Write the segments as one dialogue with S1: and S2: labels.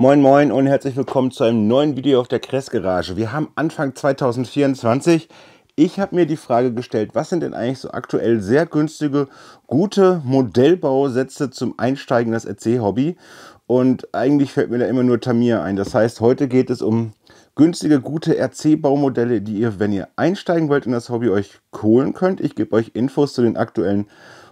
S1: Moin Moin und herzlich willkommen zu einem neuen Video auf der Kressgarage. Wir haben Anfang 2024. Ich habe mir die Frage gestellt, was sind denn eigentlich so aktuell sehr günstige, gute Modellbausätze zum Einsteigen in das EC-Hobby? Und eigentlich fällt mir da immer nur Tamir ein. Das heißt, heute geht es um günstige, gute RC-Baumodelle, die ihr, wenn ihr einsteigen wollt in das Hobby, euch holen könnt. Ich gebe euch Infos zu den aktuellen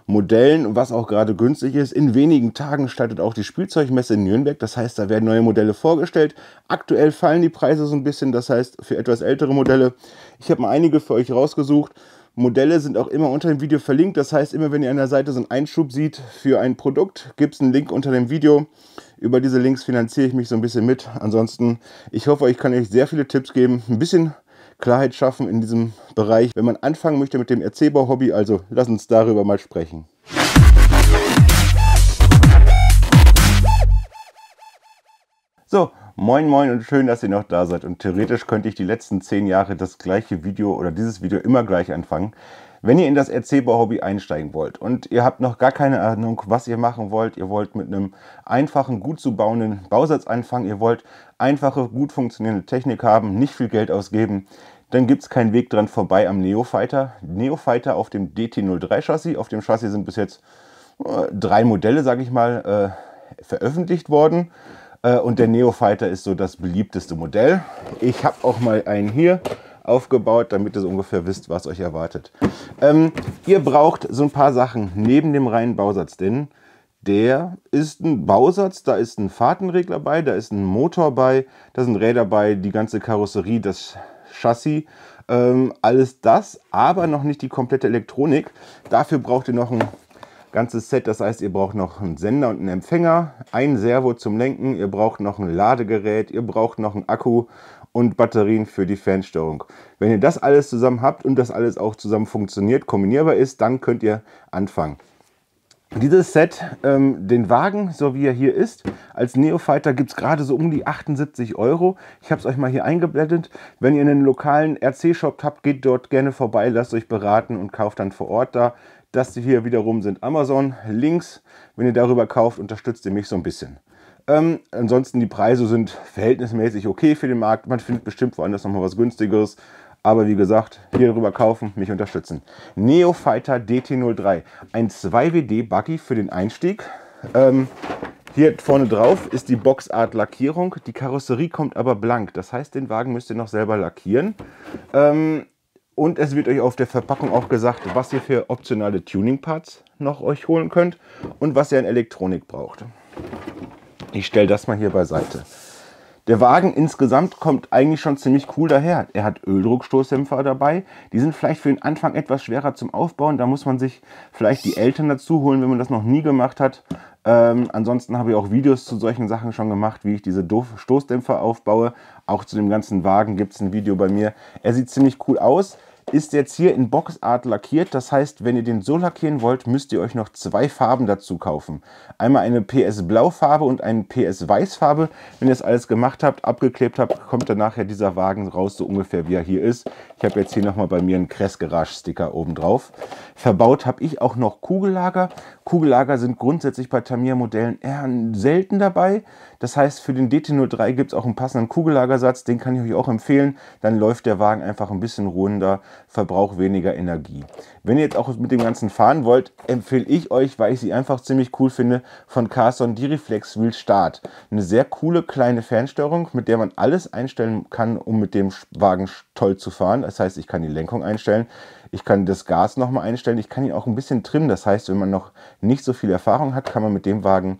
S1: Modellen, was auch gerade günstig ist. In wenigen Tagen startet auch die Spielzeugmesse in Nürnberg. Das heißt, da werden neue Modelle vorgestellt. Aktuell fallen die Preise so ein bisschen. Das heißt, für etwas ältere Modelle. Ich habe mal einige für euch rausgesucht. Modelle sind auch immer unter dem Video verlinkt. Das heißt, immer wenn ihr an der Seite so einen Einschub sieht für ein Produkt, gibt es einen Link unter dem Video. Über diese Links finanziere ich mich so ein bisschen mit. Ansonsten, ich hoffe, ich kann euch sehr viele Tipps geben. Ein bisschen Klarheit schaffen in diesem Bereich, wenn man anfangen möchte mit dem Erzählbau-Hobby. Also lass uns darüber mal sprechen. So, moin moin und schön, dass ihr noch da seid. Und theoretisch könnte ich die letzten zehn Jahre das gleiche Video oder dieses Video immer gleich anfangen. Wenn ihr in das Erzählbar-Hobby einsteigen wollt und ihr habt noch gar keine Ahnung, was ihr machen wollt, ihr wollt mit einem einfachen, gut zu bauenden Bausatz anfangen, ihr wollt einfache, gut funktionierende Technik haben, nicht viel Geld ausgeben, dann gibt es keinen Weg dran vorbei am Neofighter. Neofighter auf dem DT03 Chassis. Auf dem Chassis sind bis jetzt äh, drei Modelle, sage ich mal, äh, veröffentlicht worden. Äh, und der Neofighter ist so das beliebteste Modell. Ich habe auch mal einen hier aufgebaut, damit ihr so ungefähr wisst, was euch erwartet. Ähm, ihr braucht so ein paar Sachen neben dem reinen Bausatz, denn der ist ein Bausatz, da ist ein Fahrtenregler bei, da ist ein Motor bei, da sind Räder bei, die ganze Karosserie, das Chassis, ähm, alles das, aber noch nicht die komplette Elektronik. Dafür braucht ihr noch ein ganzes Set, das heißt, ihr braucht noch einen Sender und einen Empfänger, ein Servo zum Lenken, ihr braucht noch ein Ladegerät, ihr braucht noch einen Akku und Batterien für die Fernsteuerung. Wenn ihr das alles zusammen habt und das alles auch zusammen funktioniert, kombinierbar ist, dann könnt ihr anfangen. Dieses Set, ähm, den Wagen, so wie er hier ist, als Neofighter gibt es gerade so um die 78 Euro. Ich habe es euch mal hier eingeblendet. Wenn ihr einen lokalen RC-Shop habt, geht dort gerne vorbei, lasst euch beraten und kauft dann vor Ort da. Das hier wiederum sind Amazon-Links. Wenn ihr darüber kauft, unterstützt ihr mich so ein bisschen. Ähm, ansonsten die Preise sind verhältnismäßig okay für den Markt. Man findet bestimmt woanders nochmal was günstigeres. Aber wie gesagt, hier drüber kaufen, mich unterstützen. Neo Fighter DT03, ein 2WD Buggy für den Einstieg. Ähm, hier vorne drauf ist die Boxart Lackierung. Die Karosserie kommt aber blank. Das heißt, den Wagen müsst ihr noch selber lackieren. Ähm, und es wird euch auf der Verpackung auch gesagt, was ihr für optionale Tuning-Parts noch euch holen könnt und was ihr an Elektronik braucht. Ich stelle das mal hier beiseite. Der Wagen insgesamt kommt eigentlich schon ziemlich cool daher. Er hat Öldruckstoßdämpfer dabei. Die sind vielleicht für den Anfang etwas schwerer zum Aufbauen. Da muss man sich vielleicht die Eltern dazu holen, wenn man das noch nie gemacht hat. Ähm, ansonsten habe ich auch Videos zu solchen Sachen schon gemacht, wie ich diese Stoßdämpfer aufbaue. Auch zu dem ganzen Wagen gibt es ein Video bei mir. Er sieht ziemlich cool aus ist jetzt hier in Boxart lackiert. Das heißt, wenn ihr den so lackieren wollt, müsst ihr euch noch zwei Farben dazu kaufen. Einmal eine PS Blaufarbe und eine PS Weißfarbe. Wenn ihr das alles gemacht habt, abgeklebt habt, kommt dann nachher dieser Wagen raus, so ungefähr wie er hier ist. Ich habe jetzt hier nochmal bei mir einen Crest Garage Sticker oben drauf. Verbaut habe ich auch noch Kugellager. Kugellager sind grundsätzlich bei Tamiya Modellen eher selten dabei. Das heißt, für den DT03 gibt es auch einen passenden Kugellagersatz. Den kann ich euch auch empfehlen. Dann läuft der Wagen einfach ein bisschen ruhender Verbrauch weniger Energie. Wenn ihr jetzt auch mit dem Ganzen fahren wollt, empfehle ich euch, weil ich sie einfach ziemlich cool finde, von Carson die Reflex Wheel Start. Eine sehr coole kleine Fernsteuerung, mit der man alles einstellen kann, um mit dem Wagen toll zu fahren. Das heißt, ich kann die Lenkung einstellen, ich kann das Gas nochmal einstellen, ich kann ihn auch ein bisschen trimmen. Das heißt, wenn man noch nicht so viel Erfahrung hat, kann man mit dem Wagen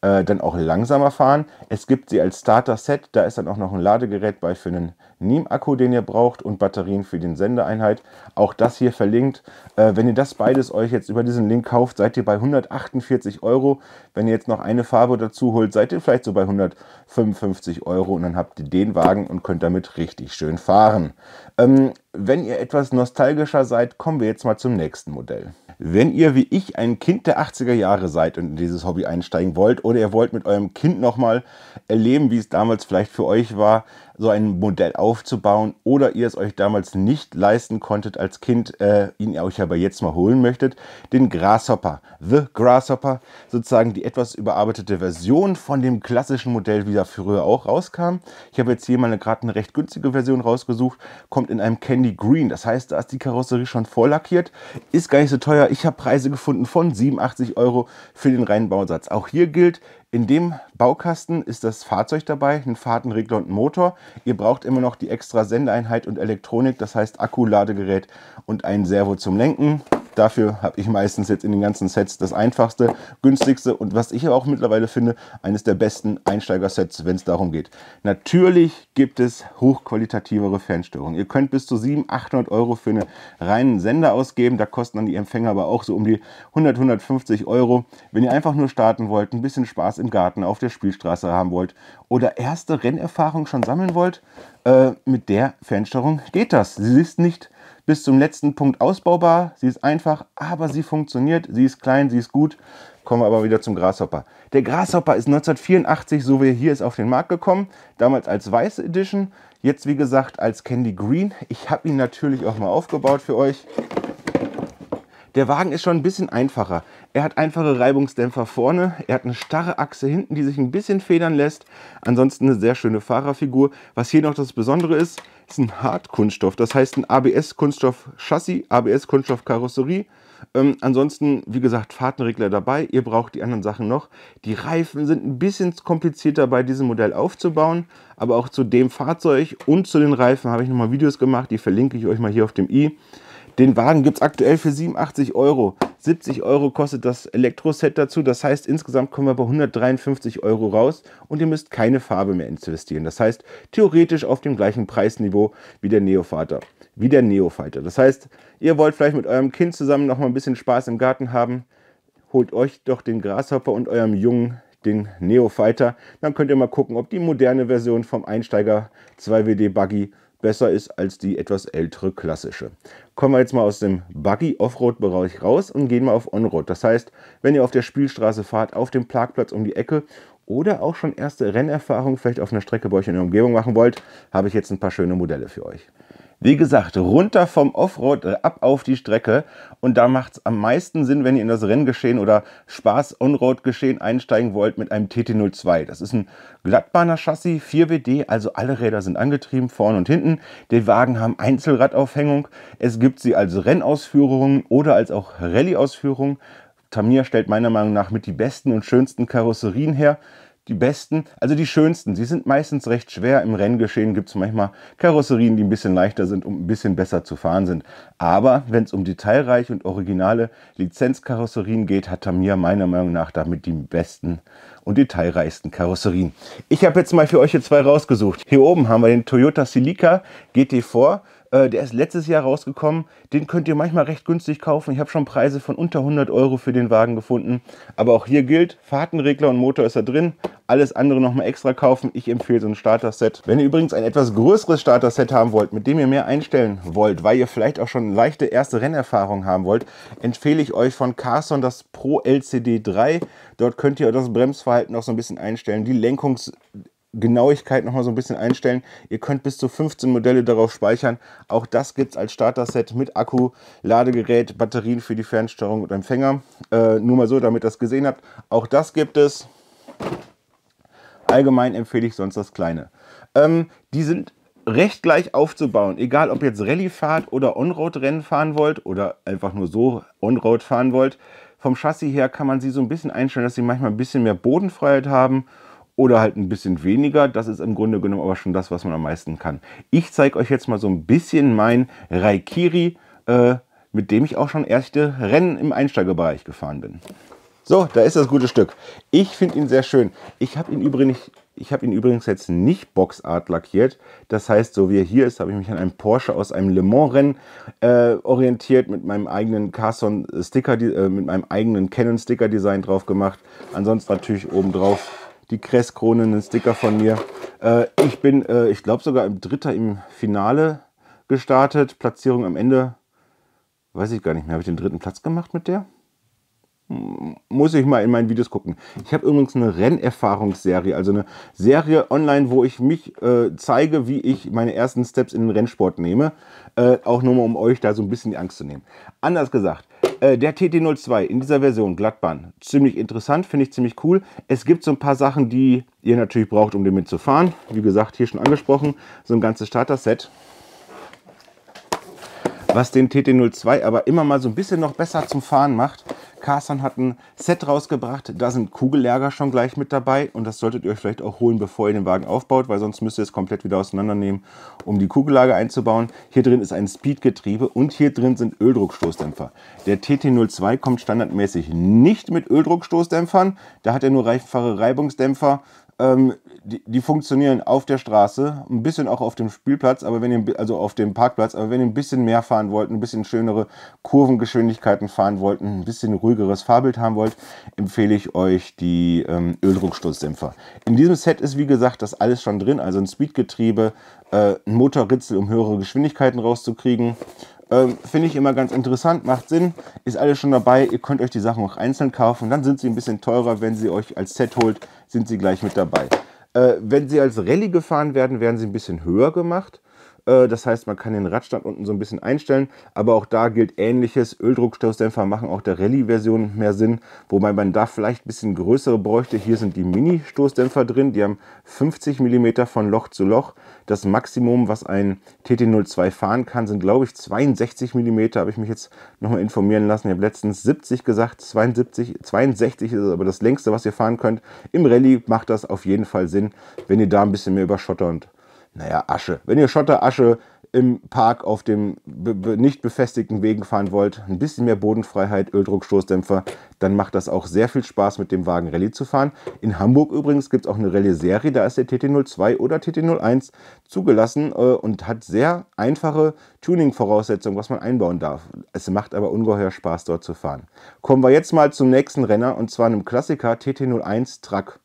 S1: äh, dann auch langsamer fahren. Es gibt sie als Starter-Set, da ist dann auch noch ein Ladegerät bei für einen NIM-Akku, den ihr braucht und Batterien für die Sendeeinheit. Auch das hier verlinkt. Äh, wenn ihr das beides euch jetzt über diesen Link kauft, seid ihr bei 148 Euro. Wenn ihr jetzt noch eine Farbe dazu holt, seid ihr vielleicht so bei 155 Euro und dann habt ihr den Wagen und könnt damit richtig schön fahren. Ähm, wenn ihr etwas nostalgischer seid, kommen wir jetzt mal zum nächsten Modell. Wenn ihr wie ich ein Kind der 80er Jahre seid und in dieses Hobby einsteigen wollt oder ihr wollt mit eurem Kind nochmal erleben, wie es damals vielleicht für euch war, so ein Modell aufzubauen oder ihr es euch damals nicht leisten konntet als Kind, äh, ihn euch aber jetzt mal holen möchtet, den Grasshopper. The Grasshopper, sozusagen die etwas überarbeitete Version von dem klassischen Modell, wie er früher auch rauskam. Ich habe jetzt hier mal gerade eine recht günstige Version rausgesucht, kommt in einem Candy Green. Das heißt, da ist die Karosserie schon vorlackiert, ist gar nicht so teuer. Ich habe Preise gefunden von 87 Euro für den reinen Bausatz. Auch hier gilt, in dem Baukasten ist das Fahrzeug dabei, ein Fahrtenregler und ein Motor. Ihr braucht immer noch die extra Sendeeinheit und Elektronik, das heißt Akku, Ladegerät und ein Servo zum Lenken. Dafür habe ich meistens jetzt in den ganzen Sets das einfachste, günstigste und was ich aber auch mittlerweile finde, eines der besten Einsteiger-Sets, wenn es darum geht. Natürlich gibt es hochqualitativere Fernsteuerung. Ihr könnt bis zu 700, 800 Euro für einen reinen Sender ausgeben. Da kosten dann die Empfänger aber auch so um die 100, 150 Euro. Wenn ihr einfach nur starten wollt, ein bisschen Spaß im Garten, auf der Spielstraße haben wollt oder erste Rennerfahrung schon sammeln wollt, äh, mit der Fernsteuerung geht das. Sie ist nicht bis zum letzten Punkt ausbaubar. Sie ist einfach, aber sie funktioniert. Sie ist klein, sie ist gut. Kommen wir aber wieder zum Grasshopper. Der Grasshopper ist 1984, so wie er hier ist, auf den Markt gekommen. Damals als weiße Edition, jetzt wie gesagt als Candy Green. Ich habe ihn natürlich auch mal aufgebaut für euch. Der Wagen ist schon ein bisschen einfacher. Er hat einfache Reibungsdämpfer vorne, er hat eine starre Achse hinten, die sich ein bisschen federn lässt. Ansonsten eine sehr schöne Fahrerfigur. Was hier noch das Besondere ist, ist ein Hartkunststoff, das heißt ein ABS-Kunststoff-Chassis, ABS-Kunststoff-Karosserie. Ähm, ansonsten, wie gesagt, Fahrtenregler dabei. Ihr braucht die anderen Sachen noch. Die Reifen sind ein bisschen komplizierter bei diesem Modell aufzubauen, aber auch zu dem Fahrzeug und zu den Reifen habe ich nochmal Videos gemacht. Die verlinke ich euch mal hier auf dem i. Den Wagen gibt es aktuell für 87 Euro. 70 Euro kostet das Elektroset dazu. Das heißt, insgesamt kommen wir bei 153 Euro raus und ihr müsst keine Farbe mehr investieren. Das heißt, theoretisch auf dem gleichen Preisniveau wie der Neofighter. Wie der Neofighter. Das heißt, ihr wollt vielleicht mit eurem Kind zusammen noch mal ein bisschen Spaß im Garten haben. Holt euch doch den Grashopper und eurem Jungen den Neofighter. Dann könnt ihr mal gucken, ob die moderne Version vom Einsteiger 2WD Buggy besser ist als die etwas ältere klassische. Kommen wir jetzt mal aus dem Buggy-Offroad-Bereich raus und gehen mal auf Onroad. Das heißt, wenn ihr auf der Spielstraße fahrt, auf dem Parkplatz um die Ecke oder auch schon erste Rennerfahrung vielleicht auf einer Strecke bei euch in der Umgebung machen wollt, habe ich jetzt ein paar schöne Modelle für euch. Wie gesagt, runter vom Offroad, äh, ab auf die Strecke. Und da macht es am meisten Sinn, wenn ihr in das Renngeschehen oder Spaß-Onroad-Geschehen einsteigen wollt mit einem TT02. Das ist ein Glattbahner-Chassis, 4WD, also alle Räder sind angetrieben, vorn und hinten. Die Wagen haben Einzelradaufhängung. Es gibt sie als Rennausführungen oder als auch Rallye-Ausführungen. Tamir stellt meiner Meinung nach mit die besten und schönsten Karosserien her die besten, also die schönsten. Sie sind meistens recht schwer. Im Renngeschehen gibt es manchmal Karosserien, die ein bisschen leichter sind und ein bisschen besser zu fahren sind. Aber wenn es um detailreiche und originale Lizenzkarosserien geht, hat Tamiya meiner Meinung nach damit die besten und detailreichsten Karosserien. Ich habe jetzt mal für euch hier zwei rausgesucht. Hier oben haben wir den Toyota Silica GT4 äh, der ist letztes Jahr rausgekommen. Den könnt ihr manchmal recht günstig kaufen. Ich habe schon Preise von unter 100 Euro für den Wagen gefunden. Aber auch hier gilt, Fahrtenregler und Motor ist da drin. Alles andere nochmal extra kaufen. Ich empfehle so ein Starter-Set. Wenn ihr übrigens ein etwas größeres Starter-Set haben wollt, mit dem ihr mehr einstellen wollt, weil ihr vielleicht auch schon leichte erste Rennerfahrung haben wollt, empfehle ich euch von Carson das Pro LCD 3. Dort könnt ihr das Bremsverhalten auch so ein bisschen einstellen. Die Lenkungs Genauigkeit nochmal so ein bisschen einstellen. Ihr könnt bis zu 15 Modelle darauf speichern. Auch das gibt es als Starter-Set mit Akku, Ladegerät, Batterien für die Fernsteuerung und Empfänger. Äh, nur mal so, damit ihr das gesehen habt. Auch das gibt es. Allgemein empfehle ich sonst das Kleine. Ähm, die sind recht gleich aufzubauen. Egal, ob ihr jetzt Rallye fahrt oder Onroad-Rennen fahren wollt oder einfach nur so Onroad fahren wollt. Vom Chassis her kann man sie so ein bisschen einstellen, dass sie manchmal ein bisschen mehr Bodenfreiheit haben oder halt ein bisschen weniger. Das ist im Grunde genommen aber schon das, was man am meisten kann. Ich zeige euch jetzt mal so ein bisschen mein Raikiri, äh, mit dem ich auch schon erste Rennen im Einsteigerbereich gefahren bin. So, da ist das gute Stück. Ich finde ihn sehr schön. Ich habe ihn, übrigens, ich hab ihn übrigens jetzt nicht Boxart lackiert. Das heißt, so wie er hier ist, habe ich mich an einem Porsche aus einem Le Mans-Rennen äh, orientiert, mit meinem eigenen Carson-Sticker, äh, mit meinem eigenen Canon-Sticker-Design drauf gemacht. Ansonsten natürlich obendrauf die Kresskrone, einen Sticker von mir. Äh, ich bin, äh, ich glaube, sogar im Dritter im Finale gestartet. Platzierung am Ende, weiß ich gar nicht mehr. Habe ich den dritten Platz gemacht mit der? Muss ich mal in meinen Videos gucken. Ich habe übrigens eine Rennerfahrungsserie, also eine Serie online, wo ich mich äh, zeige, wie ich meine ersten Steps in den Rennsport nehme. Äh, auch nur mal, um euch da so ein bisschen die Angst zu nehmen. Anders gesagt, äh, der TT02 in dieser Version, Glattbahn, ziemlich interessant, finde ich ziemlich cool. Es gibt so ein paar Sachen, die ihr natürlich braucht, um damit zu fahren. Wie gesagt, hier schon angesprochen, so ein ganzes Starter-Set. Was den TT02 aber immer mal so ein bisschen noch besser zum Fahren macht, Carson hat ein Set rausgebracht, da sind Kugellager schon gleich mit dabei und das solltet ihr euch vielleicht auch holen, bevor ihr den Wagen aufbaut, weil sonst müsst ihr es komplett wieder auseinandernehmen, um die Kugellager einzubauen. Hier drin ist ein Speedgetriebe und hier drin sind Öldruckstoßdämpfer. Der TT02 kommt standardmäßig nicht mit Öldruckstoßdämpfern, da hat er nur Reifenfahrer Reibungsdämpfer. Ähm, die, die, funktionieren auf der Straße, ein bisschen auch auf dem Spielplatz, aber wenn ihr, also auf dem Parkplatz, aber wenn ihr ein bisschen mehr fahren wollt, ein bisschen schönere Kurvengeschwindigkeiten fahren wollt, ein bisschen ruhigeres Fahrbild haben wollt, empfehle ich euch die ähm, Öldruckstoßdämpfer. In diesem Set ist wie gesagt das alles schon drin, also ein Speedgetriebe, äh, ein Motorritzel, um höhere Geschwindigkeiten rauszukriegen. Ähm, Finde ich immer ganz interessant, macht Sinn, ist alles schon dabei. Ihr könnt euch die Sachen auch einzeln kaufen, dann sind sie ein bisschen teurer. Wenn sie euch als Set holt, sind sie gleich mit dabei. Äh, wenn sie als Rallye gefahren werden, werden sie ein bisschen höher gemacht. Äh, das heißt, man kann den Radstand unten so ein bisschen einstellen, aber auch da gilt ähnliches. Öldruckstoßdämpfer machen auch der Rallye-Version mehr Sinn, wobei man da vielleicht ein bisschen größere bräuchte. Hier sind die Mini-Stoßdämpfer drin, die haben 50 mm von Loch zu Loch. Das Maximum, was ein TT02 fahren kann, sind glaube ich 62 mm, habe ich mich jetzt nochmal informieren lassen. Ich habe letztens 70 gesagt, 72, 62 ist aber das längste, was ihr fahren könnt. Im Rallye macht das auf jeden Fall Sinn, wenn ihr da ein bisschen mehr über Schotter und naja, Asche. Wenn ihr Schotterasche im Park auf dem be be nicht befestigten Wegen fahren wollt, ein bisschen mehr Bodenfreiheit, Öldruckstoßdämpfer, dann macht das auch sehr viel Spaß, mit dem Wagen Rallye zu fahren. In Hamburg übrigens gibt es auch eine Rallye-Serie, da ist der TT02 oder TT01 zugelassen äh, und hat sehr einfache Tuning-Voraussetzungen, was man einbauen darf. Es macht aber ungeheuer Spaß, dort zu fahren. Kommen wir jetzt mal zum nächsten Renner und zwar einem Klassiker TT01 Truck.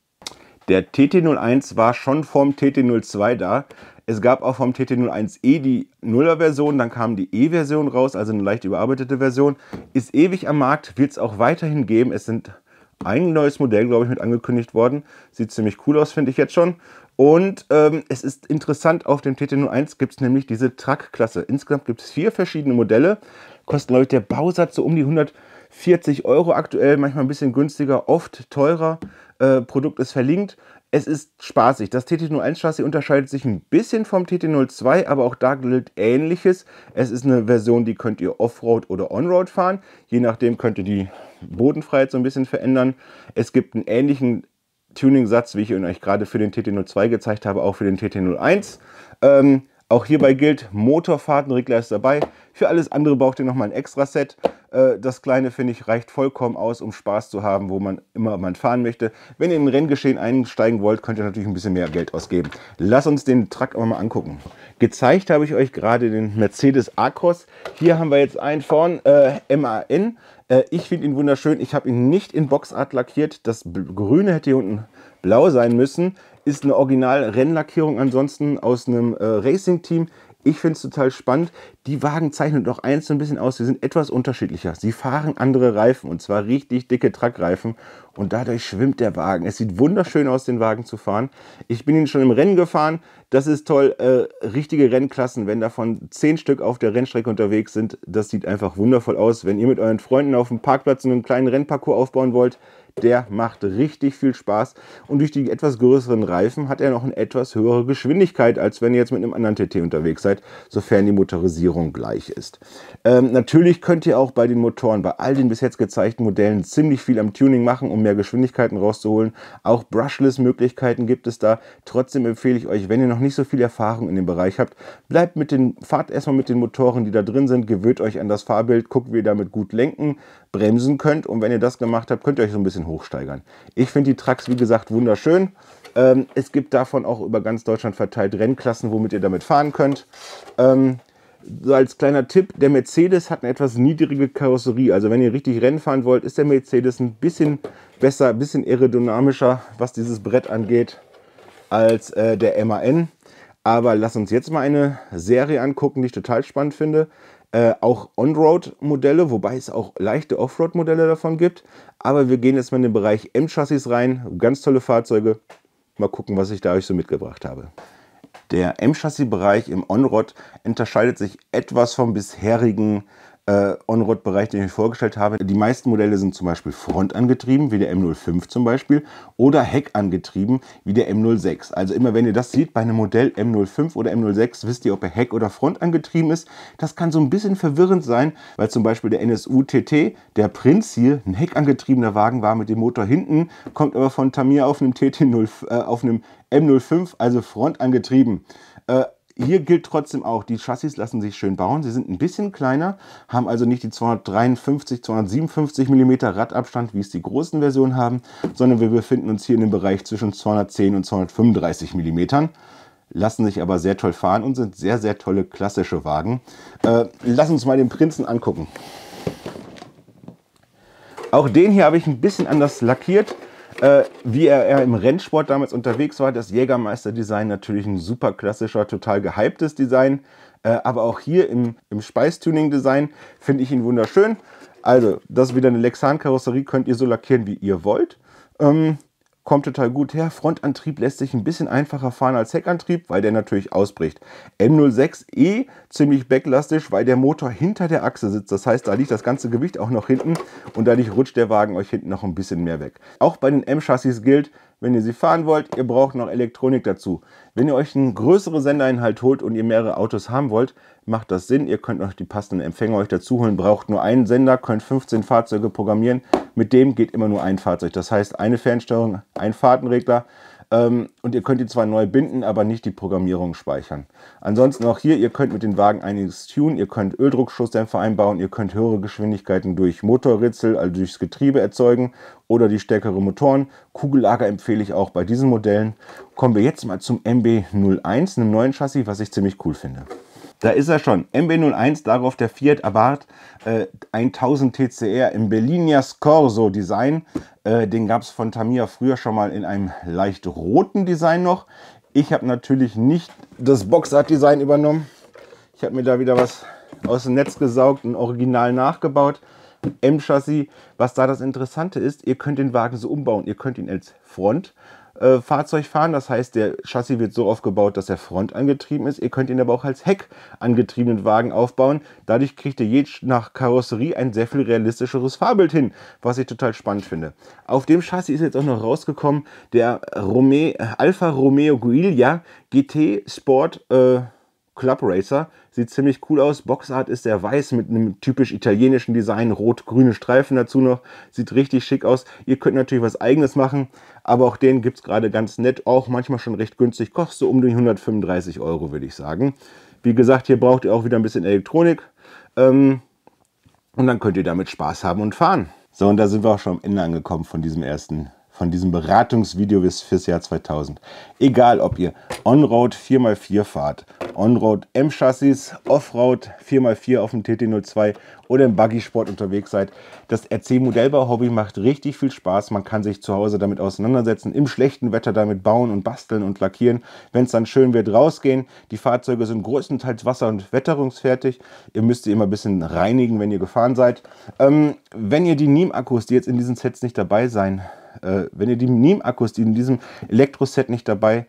S1: Der TT01 war schon vom TT02 da. Es gab auch vom TT01E die 0er Version, dann kam die E-Version raus, also eine leicht überarbeitete Version. Ist ewig am Markt, wird es auch weiterhin geben. Es sind ein neues Modell, glaube ich, mit angekündigt worden. Sieht ziemlich cool aus, finde ich jetzt schon. Und ähm, es ist interessant, auf dem TT01 gibt es nämlich diese Truck-Klasse. Insgesamt gibt es vier verschiedene Modelle. Kosten, glaube ich, der Bausatz so um die 140 Euro aktuell, manchmal ein bisschen günstiger, oft teurer. Äh, Produkt ist verlinkt. Es ist spaßig. Das TT01 Chassis unterscheidet sich ein bisschen vom TT02, aber auch da gilt ähnliches. Es ist eine Version, die könnt ihr Offroad oder Onroad fahren. Je nachdem könnt ihr die Bodenfreiheit so ein bisschen verändern. Es gibt einen ähnlichen Tuning-Satz, wie ich ihn euch gerade für den TT02 gezeigt habe, auch für den TT01. Ähm, auch hierbei gilt, Motorfahrtenregler ist dabei. Für alles andere braucht ihr nochmal ein extra Set. Äh, das kleine, finde ich, reicht vollkommen aus, um Spaß zu haben, wo man immer man fahren möchte. Wenn ihr in ein Renngeschehen einsteigen wollt, könnt ihr natürlich ein bisschen mehr Geld ausgeben. Lass uns den Truck aber mal angucken. Gezeigt habe ich euch gerade den Mercedes Acros. Hier haben wir jetzt einen von äh, MAN. Äh, ich finde ihn wunderschön. Ich habe ihn nicht in Boxart lackiert. Das Grüne hätte hier unten blau sein müssen. Ist eine Original-Rennlackierung ansonsten aus einem äh, Racing-Team. Ich finde es total spannend. Die Wagen zeichnen doch eins so ein bisschen aus. Sie sind etwas unterschiedlicher. Sie fahren andere Reifen und zwar richtig dicke Trackreifen und dadurch schwimmt der Wagen. Es sieht wunderschön aus, den Wagen zu fahren. Ich bin ihn schon im Rennen gefahren. Das ist toll. Äh, richtige Rennklassen, wenn davon zehn Stück auf der Rennstrecke unterwegs sind, das sieht einfach wundervoll aus. Wenn ihr mit euren Freunden auf dem Parkplatz einen kleinen Rennparcours aufbauen wollt, der macht richtig viel Spaß und durch die etwas größeren Reifen hat er noch eine etwas höhere Geschwindigkeit, als wenn ihr jetzt mit einem anderen TT unterwegs seid, sofern die Motorisierung gleich ist. Ähm, natürlich könnt ihr auch bei den Motoren, bei all den bis jetzt gezeigten Modellen ziemlich viel am Tuning machen, um mehr Geschwindigkeiten rauszuholen. Auch Brushless-Möglichkeiten gibt es da. Trotzdem empfehle ich euch, wenn ihr noch nicht so viel Erfahrung in dem Bereich habt, bleibt mit den, fahrt erstmal mit den Motoren, die da drin sind, gewöhnt euch an das Fahrbild, guckt, wie ihr damit gut lenken bremsen könnt. Und wenn ihr das gemacht habt, könnt ihr euch so ein bisschen hochsteigern. Ich finde die Trucks, wie gesagt, wunderschön. Ähm, es gibt davon auch über ganz Deutschland verteilt Rennklassen, womit ihr damit fahren könnt. Ähm, so als kleiner Tipp, der Mercedes hat eine etwas niedrige Karosserie. Also wenn ihr richtig Rennen fahren wollt, ist der Mercedes ein bisschen besser, ein bisschen aerodynamischer, was dieses Brett angeht, als äh, der MAN. Aber lass uns jetzt mal eine Serie angucken, die ich total spannend finde. Äh, auch On-Road-Modelle, wobei es auch leichte Off-Road-Modelle davon gibt. Aber wir gehen jetzt mal in den Bereich M-Chassis rein. Ganz tolle Fahrzeuge. Mal gucken, was ich da euch so mitgebracht habe. Der M-Chassis-Bereich im On-Road unterscheidet sich etwas vom bisherigen äh, on bereich den ich vorgestellt habe. Die meisten Modelle sind zum Beispiel frontangetrieben, wie der M05 zum Beispiel, oder heckangetrieben, wie der M06. Also immer wenn ihr das seht bei einem Modell M05 oder M06, wisst ihr, ob er heck- oder frontangetrieben ist. Das kann so ein bisschen verwirrend sein, weil zum Beispiel der NSU TT, der Prinz hier, ein heckangetriebener Wagen war mit dem Motor hinten, kommt aber von Tamir auf einem TT0, äh, auf einem M05, also frontangetrieben. Äh, hier gilt trotzdem auch, die Chassis lassen sich schön bauen. Sie sind ein bisschen kleiner, haben also nicht die 253, 257 mm Radabstand, wie es die großen Versionen haben, sondern wir befinden uns hier in dem Bereich zwischen 210 und 235 mm. Lassen sich aber sehr toll fahren und sind sehr, sehr tolle klassische Wagen. Äh, lass uns mal den Prinzen angucken. Auch den hier habe ich ein bisschen anders lackiert äh, wie er, er, im Rennsport damals unterwegs war. Das Jägermeister-Design natürlich ein super klassischer, total gehyptes Design. Äh, aber auch hier im, im Speistuning-Design finde ich ihn wunderschön. Also, das ist wieder eine Lexan-Karosserie, könnt ihr so lackieren, wie ihr wollt. Ähm, kommt total gut her. Frontantrieb lässt sich ein bisschen einfacher fahren als Heckantrieb, weil der natürlich ausbricht. M06E ziemlich backlastisch, weil der Motor hinter der Achse sitzt. Das heißt, da liegt das ganze Gewicht auch noch hinten und dadurch rutscht der Wagen euch hinten noch ein bisschen mehr weg. Auch bei den M-Chassis gilt, wenn ihr sie fahren wollt, ihr braucht noch Elektronik dazu. Wenn ihr euch einen größeren Sendereinhalt holt und ihr mehrere Autos haben wollt, macht das Sinn. Ihr könnt noch die passenden Empfänger euch dazu holen, braucht nur einen Sender, könnt 15 Fahrzeuge programmieren. Mit dem geht immer nur ein Fahrzeug. Das heißt, eine Fernsteuerung, ein Fahrtenregler. Ähm, und ihr könnt ihn zwar neu binden, aber nicht die Programmierung speichern. Ansonsten auch hier, ihr könnt mit den Wagen einiges tun. Ihr könnt Öldruckschussdämpfer einbauen. Ihr könnt höhere Geschwindigkeiten durch Motorritzel, also durchs Getriebe erzeugen oder die stärkere Motoren. Kugellager empfehle ich auch bei diesen Modellen. Kommen wir jetzt mal zum MB01, einem neuen Chassis, was ich ziemlich cool finde. Da ist er schon. MB01, darauf der Fiat Abarth äh, 1000 TCR im Bellinia Scorso Design. Äh, den gab es von Tamiya früher schon mal in einem leicht roten Design noch. Ich habe natürlich nicht das Boxart-Design übernommen. Ich habe mir da wieder was aus dem Netz gesaugt und original nachgebaut. M-Chassis. Was da das Interessante ist, ihr könnt den Wagen so umbauen. Ihr könnt ihn als Front- äh, Fahrzeug fahren. Das heißt, der Chassis wird so aufgebaut, dass er frontangetrieben ist. Ihr könnt ihn aber auch als Heck angetriebenen Wagen aufbauen. Dadurch kriegt ihr je nach Karosserie ein sehr viel realistischeres Fahrbild hin, was ich total spannend finde. Auf dem Chassis ist jetzt auch noch rausgekommen der Rome Alfa Romeo Giulia GT Sport äh, Club Racer. Sieht ziemlich cool aus. Boxart ist der weiß mit einem typisch italienischen Design, rot-grüne Streifen dazu noch. Sieht richtig schick aus. Ihr könnt natürlich was eigenes machen, aber auch den gibt es gerade ganz nett. Auch manchmal schon recht günstig. Kostet so um die 135 Euro, würde ich sagen. Wie gesagt, hier braucht ihr auch wieder ein bisschen Elektronik. Ähm, und dann könnt ihr damit Spaß haben und fahren. So, und da sind wir auch schon am Ende angekommen von diesem ersten von diesem Beratungsvideo bis fürs Jahr 2000. Egal, ob ihr Onroad 4x4 fahrt, Onroad M-Chassis, Offroad 4x4 auf dem TT02 oder im Buggy-Sport unterwegs seid, das RC-Modellbau-Hobby macht richtig viel Spaß. Man kann sich zu Hause damit auseinandersetzen, im schlechten Wetter damit bauen und basteln und lackieren. Wenn es dann schön wird, rausgehen. Die Fahrzeuge sind größtenteils wasser- und wetterungsfertig. Ihr müsst sie immer ein bisschen reinigen, wenn ihr gefahren seid. Ähm, wenn ihr die NIM-Akkus, die jetzt in diesen Sets nicht dabei sein äh, wenn ihr die NIM-Akkus, die in diesem Elektroset nicht dabei,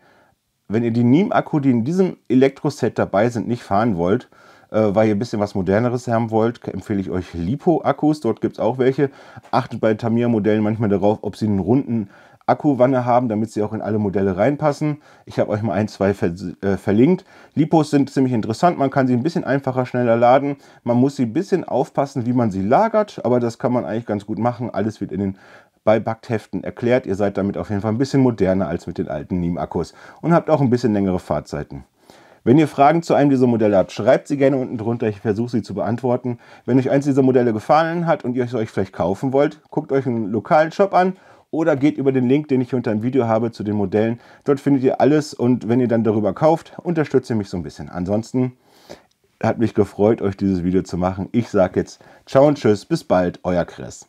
S1: wenn ihr die NIM-Akku, die in diesem Elektroset dabei sind, nicht fahren wollt, äh, weil ihr ein bisschen was Moderneres haben wollt, empfehle ich euch Lipo-Akkus. Dort gibt es auch welche. Achtet bei Tamiya-Modellen manchmal darauf, ob sie einen runden Akkuwanne haben, damit sie auch in alle Modelle reinpassen. Ich habe euch mal ein, zwei ver äh, verlinkt. Lipos sind ziemlich interessant. Man kann sie ein bisschen einfacher, schneller laden. Man muss sie ein bisschen aufpassen, wie man sie lagert, aber das kann man eigentlich ganz gut machen. Alles wird in den bei backt erklärt. Ihr seid damit auf jeden Fall ein bisschen moderner als mit den alten NIM-Akkus und habt auch ein bisschen längere Fahrzeiten. Wenn ihr Fragen zu einem dieser Modelle habt, schreibt sie gerne unten drunter. Ich versuche sie zu beantworten. Wenn euch eins dieser Modelle gefallen hat und ihr es euch vielleicht kaufen wollt, guckt euch einen lokalen Shop an oder geht über den Link, den ich unter dem Video habe, zu den Modellen. Dort findet ihr alles und wenn ihr dann darüber kauft, unterstützt ihr mich so ein bisschen. Ansonsten hat mich gefreut, euch dieses Video zu machen. Ich sage jetzt Ciao und Tschüss, bis bald, euer Chris.